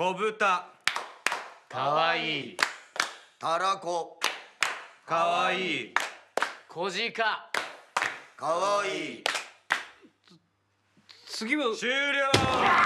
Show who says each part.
Speaker 1: 小豚かわいいたらこかわいいじかわいい次は終了